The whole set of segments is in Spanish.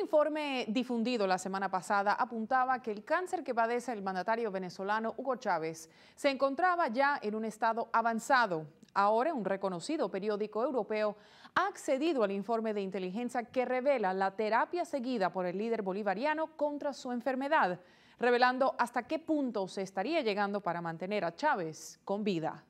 informe difundido la semana pasada apuntaba que el cáncer que padece el mandatario venezolano Hugo Chávez se encontraba ya en un estado avanzado. Ahora un reconocido periódico europeo ha accedido al informe de inteligencia que revela la terapia seguida por el líder bolivariano contra su enfermedad, revelando hasta qué punto se estaría llegando para mantener a Chávez con vida.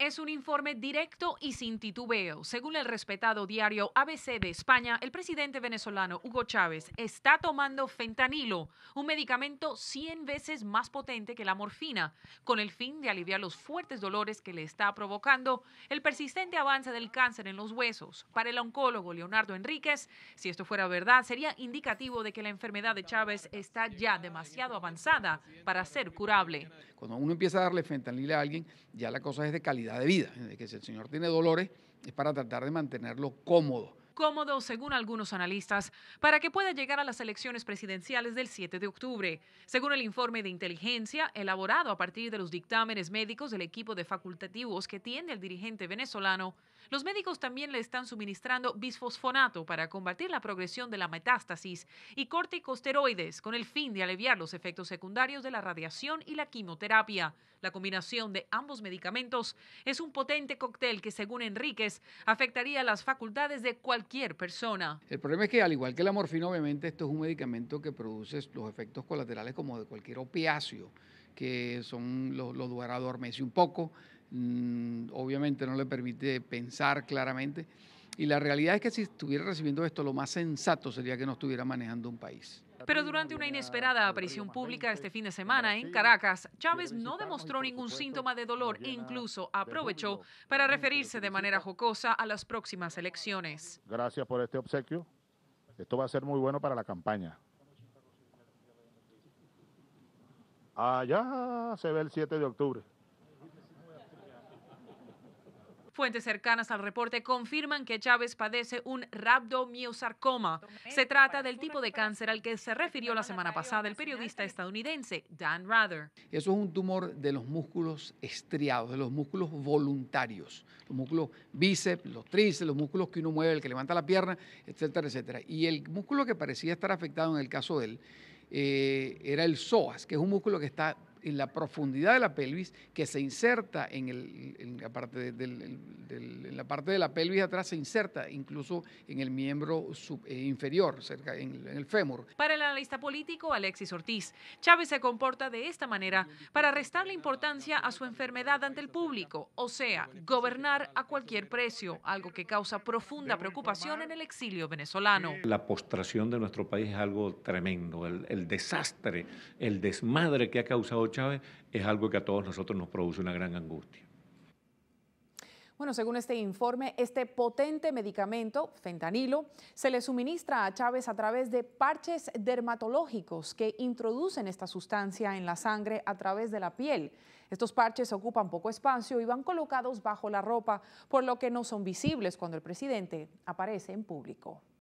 Es un informe directo y sin titubeo. Según el respetado diario ABC de España, el presidente venezolano Hugo Chávez está tomando fentanilo, un medicamento 100 veces más potente que la morfina, con el fin de aliviar los fuertes dolores que le está provocando el persistente avance del cáncer en los huesos. Para el oncólogo Leonardo Enríquez, si esto fuera verdad, sería indicativo de que la enfermedad de Chávez está ya demasiado avanzada para ser curable. Cuando uno empieza a darle fentanilo a alguien, ya la cosa es de calidad de vida. ¿eh? que si el señor tiene dolores, es para tratar de mantenerlo cómodo. Cómodo, según algunos analistas, para que pueda llegar a las elecciones presidenciales del 7 de octubre. Según el informe de inteligencia elaborado a partir de los dictámenes médicos del equipo de facultativos que tiene el dirigente venezolano, los médicos también le están suministrando bisfosfonato para combatir la progresión de la metástasis y corticosteroides con el fin de aliviar los efectos secundarios de la radiación y la quimioterapia. La combinación de ambos medicamentos es un potente cóctel que, según Enríquez, afectaría las facultades de cualquier persona. El problema es que, al igual que la morfina, obviamente, esto es un medicamento que produce los efectos colaterales como de cualquier opiáceo que son los lo adormece un poco, mm, obviamente no le permite pensar claramente. Y la realidad es que si estuviera recibiendo esto, lo más sensato sería que no estuviera manejando un país. Pero durante una inesperada aparición pública este fin de semana en Caracas, Chávez no demostró ningún síntoma de dolor e incluso aprovechó para referirse de manera jocosa a las próximas elecciones. Gracias por este obsequio. Esto va a ser muy bueno para la campaña. Allá se ve el 7 de octubre. Fuentes cercanas al reporte confirman que Chávez padece un rhabdomiosarcoma. Se trata del tipo de cáncer al que se refirió la semana pasada el periodista estadounidense Dan Rather. Eso es un tumor de los músculos estriados, de los músculos voluntarios, los músculos bíceps, los tríceps, los músculos que uno mueve, el que levanta la pierna, etcétera, etcétera. Y el músculo que parecía estar afectado en el caso de él eh, era el psoas, que es un músculo que está en la profundidad de la pelvis que se inserta en, el, la parte de, la parte de la pelvis atrás, se inserta incluso en el miembro eh, inferior, cerca en, el fémur. Para el analista político Alexis Ortiz, Chávez se comporta de esta manera para restar la importancia a su enfermedad ante el público, o sea, gobernar a cualquier precio, algo que causa profunda preocupación en el exilio venezolano. La postración de nuestro país es algo tremendo, el desastre, el desmadre que ha causado Chávez, es algo que a todos nosotros nos produce una gran angustia. Bueno, según este informe, este potente medicamento, fentanilo, se le suministra a Chávez a través de parches dermatológicos que introducen esta sustancia en la sangre a través de la piel. Estos parches ocupan poco espacio y van colocados bajo la ropa, por lo que no son visibles cuando el presidente aparece en público.